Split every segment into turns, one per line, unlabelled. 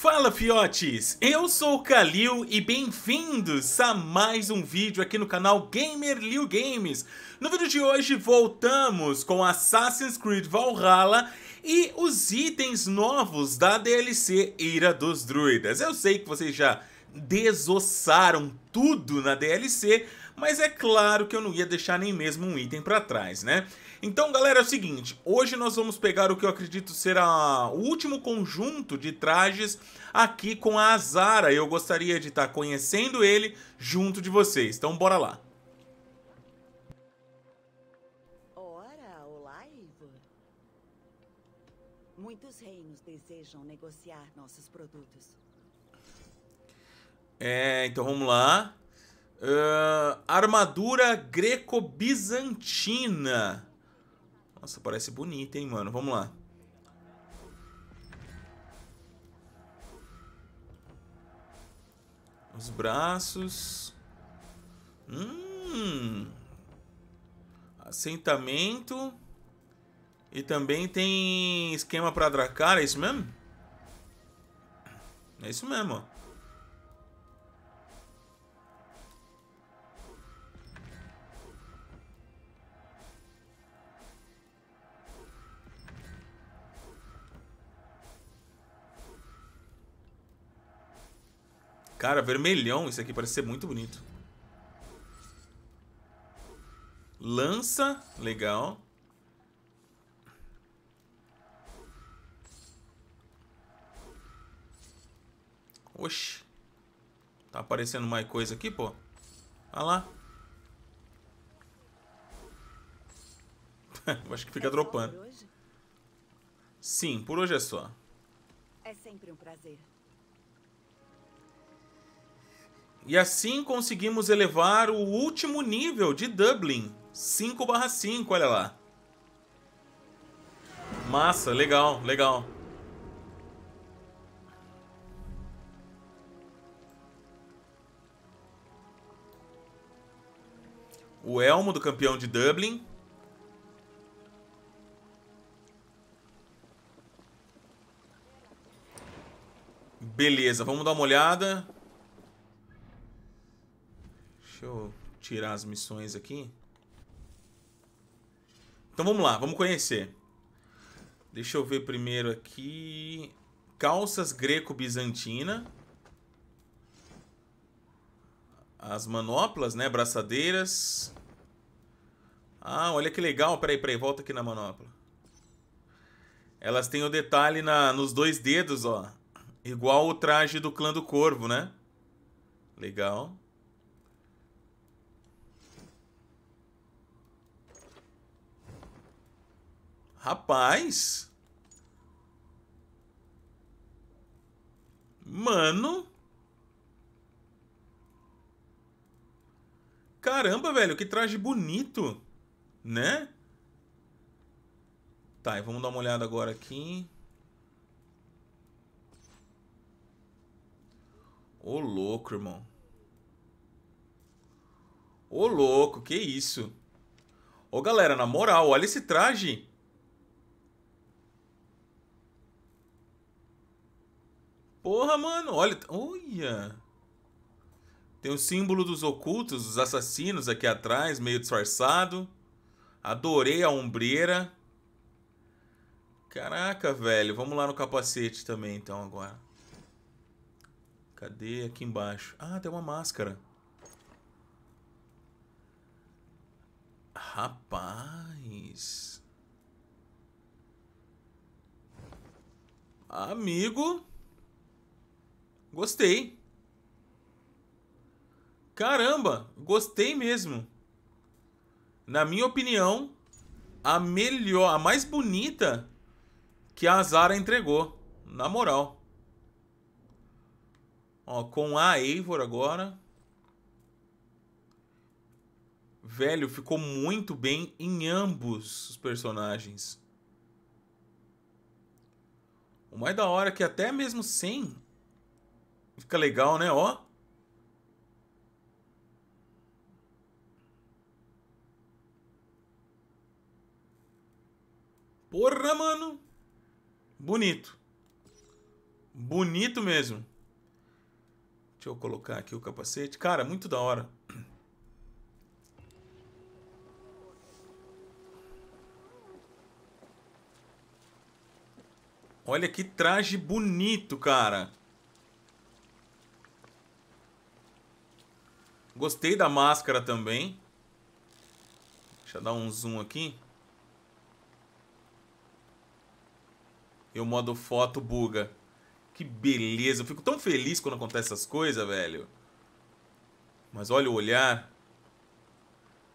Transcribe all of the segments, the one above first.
Fala fiotes, eu sou o Kalil e bem-vindos a mais um vídeo aqui no canal Gamer Liu Games. No vídeo de hoje voltamos com Assassin's Creed Valhalla e os itens novos da DLC Ira dos Druidas. Eu sei que vocês já desossaram tudo na DLC, mas é claro que eu não ia deixar nem mesmo um item para trás, né? Então, galera, é o seguinte, hoje nós vamos pegar o que eu acredito será o último conjunto de trajes aqui com a Azara. Eu gostaria de estar tá conhecendo ele junto de vocês. Então, bora lá. Ora, olá, Ivor. Muitos reinos desejam negociar nossos produtos. É, então vamos lá. Uh, armadura greco-bizantina. Nossa, parece bonita, hein, mano. Vamos lá. Os braços. Hum. Assentamento. E também tem esquema para dracar, é isso mesmo? É isso mesmo, ó. Cara, vermelhão. Isso aqui parece ser muito bonito. Lança. Legal. Oxi. Tá aparecendo mais coisa aqui, pô. Olha lá. acho que fica é dropando. Sim, por hoje é só. É sempre um prazer. E assim conseguimos elevar o último nível de Dublin, 5/5, olha lá. Massa, legal, legal. O elmo do campeão de Dublin. Beleza, vamos dar uma olhada. Deixa eu tirar as missões aqui. Então vamos lá, vamos conhecer. Deixa eu ver primeiro aqui. Calças greco-bizantina. As manoplas, né? Braçadeiras. Ah, olha que legal. Peraí, peraí, volta aqui na manopla. Elas têm o detalhe na, nos dois dedos, ó. Igual o traje do clã do corvo, né? Legal. Rapaz. Mano. Caramba, velho, que traje bonito, né? Tá, e vamos dar uma olhada agora aqui. Ô, louco, irmão. Ô, louco, que isso. Ô, galera, na moral, olha esse traje. Porra, mano, olha. Olha! Tem o símbolo dos ocultos, dos assassinos aqui atrás, meio disfarçado. Adorei a ombreira. Caraca, velho. Vamos lá no capacete também, então, agora. Cadê? Aqui embaixo. Ah, tem uma máscara. Rapaz. Amigo. Gostei. Caramba, gostei mesmo. Na minha opinião, a melhor, a mais bonita que a Zara entregou, na moral. Ó, com a Eivor agora. Velho, ficou muito bem em ambos os personagens. O mais da hora é que até mesmo sem Fica legal, né? Ó. Porra, mano. Bonito. Bonito mesmo. Deixa eu colocar aqui o capacete. Cara, muito da hora. Olha que traje bonito, cara. Gostei da máscara também. Deixa eu dar um zoom aqui. E o modo foto buga. Que beleza. Eu fico tão feliz quando acontece essas coisas, velho. Mas olha o olhar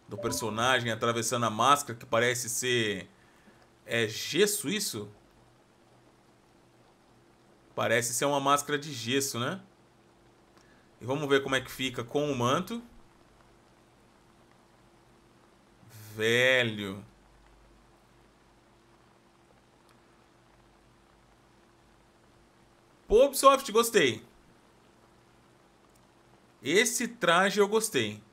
do personagem atravessando a máscara que parece ser é gesso isso? Parece ser uma máscara de gesso, né? E vamos ver como é que fica com o manto. Velho. Pô, Ubisoft, gostei. Esse traje eu gostei.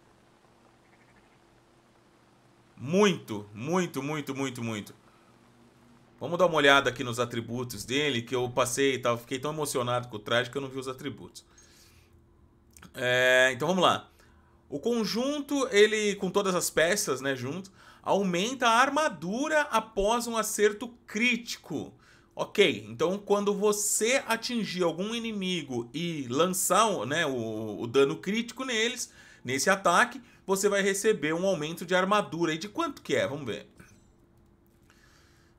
Muito, muito, muito, muito, muito. Vamos dar uma olhada aqui nos atributos dele, que eu passei e tal. Fiquei tão emocionado com o traje que eu não vi os atributos. É, então vamos lá. O conjunto, ele com todas as peças, né, junto, aumenta a armadura após um acerto crítico. Ok, então quando você atingir algum inimigo e lançar né, o, o dano crítico neles, nesse ataque, você vai receber um aumento de armadura. E de quanto que é? Vamos ver.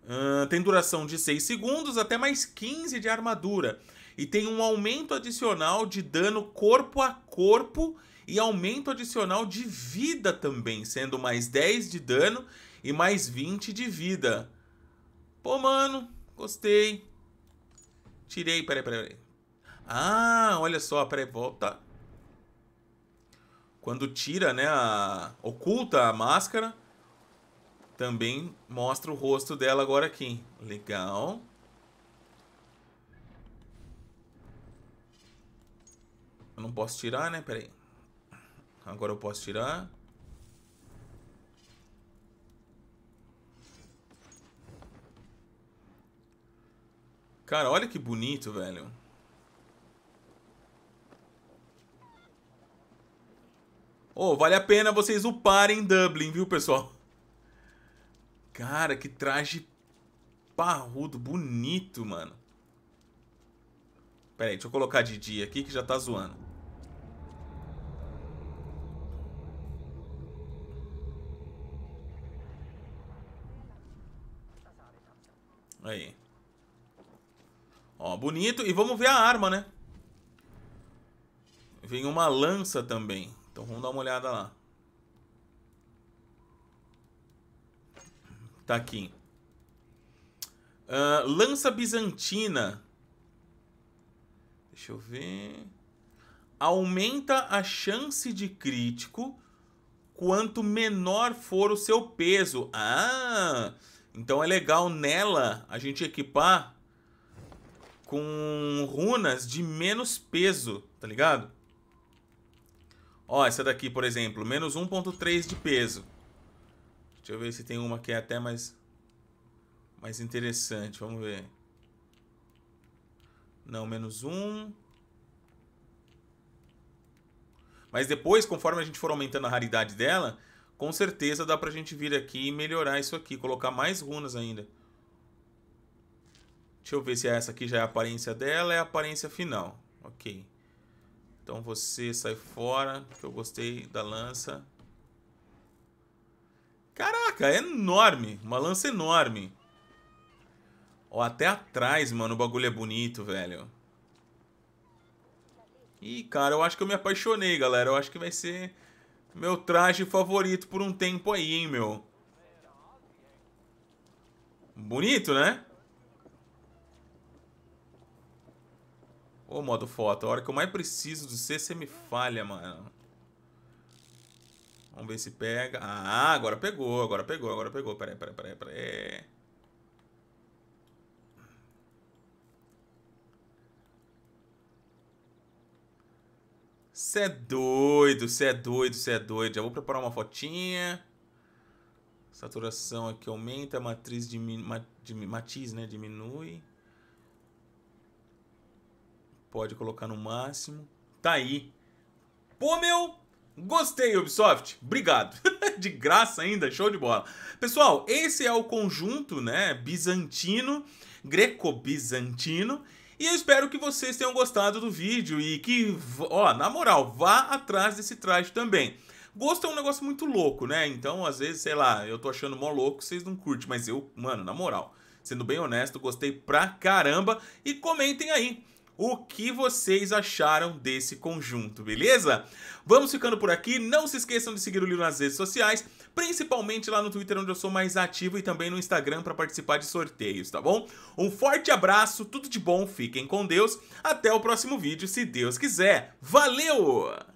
Uh, tem duração de 6 segundos até mais 15 de armadura e tem um aumento adicional de dano corpo a corpo e aumento adicional de vida também, sendo mais 10 de dano e mais 20 de vida. Pô, mano, gostei. Tirei, peraí, peraí. peraí. Ah, olha só, peraí, volta. Quando tira, né, a... oculta a máscara, também mostra o rosto dela agora aqui. Legal. Eu não posso tirar, né? Pera aí. Agora eu posso tirar. Cara, olha que bonito, velho. Oh, vale a pena vocês uparem em Dublin, viu, pessoal? Cara, que traje parrudo, bonito, mano. Pera aí, deixa eu colocar de dia aqui que já tá zoando. Ó, bonito. E vamos ver a arma, né? Vem uma lança também. Então vamos dar uma olhada lá. Tá aqui. Uh, lança bizantina. Deixa eu ver. Aumenta a chance de crítico quanto menor for o seu peso. Ah! Então é legal nela a gente equipar com runas de menos peso, tá ligado? Ó, essa daqui, por exemplo, menos 1.3 de peso. Deixa eu ver se tem uma que é até mais, mais interessante, vamos ver. Não, menos 1. Mas depois, conforme a gente for aumentando a raridade dela, com certeza dá pra gente vir aqui e melhorar isso aqui, colocar mais runas ainda. Deixa eu ver se essa aqui já é a aparência dela, é a aparência final. Ok. Então você sai fora, que eu gostei da lança. Caraca, é enorme. Uma lança enorme. Ó, até atrás, mano, o bagulho é bonito, velho. Ih, cara, eu acho que eu me apaixonei, galera. Eu acho que vai ser meu traje favorito por um tempo aí, hein, meu. Bonito, né? Ô, modo foto, a hora que eu mais preciso de você, você me falha, mano. Vamos ver se pega. Ah, agora pegou, agora pegou, agora pegou. Peraí, peraí, peraí, peraí. Você é doido, você é doido, você é doido. Já vou preparar uma fotinha. Saturação aqui aumenta, matriz diminui, matiz, né? Diminui. Pode colocar no máximo. Tá aí. Pô, meu! Gostei, Ubisoft. Obrigado. de graça ainda, show de bola. Pessoal, esse é o conjunto, né, bizantino, greco-bizantino, e eu espero que vocês tenham gostado do vídeo e que, ó, na moral, vá atrás desse traje também. Gosto é um negócio muito louco, né? Então, às vezes, sei lá, eu tô achando mó louco, vocês não curtem, mas eu, mano, na moral, sendo bem honesto, gostei pra caramba e comentem aí o que vocês acharam desse conjunto, beleza? Vamos ficando por aqui. Não se esqueçam de seguir o Lilo nas redes sociais, principalmente lá no Twitter, onde eu sou mais ativo, e também no Instagram para participar de sorteios, tá bom? Um forte abraço, tudo de bom, fiquem com Deus. Até o próximo vídeo, se Deus quiser. Valeu!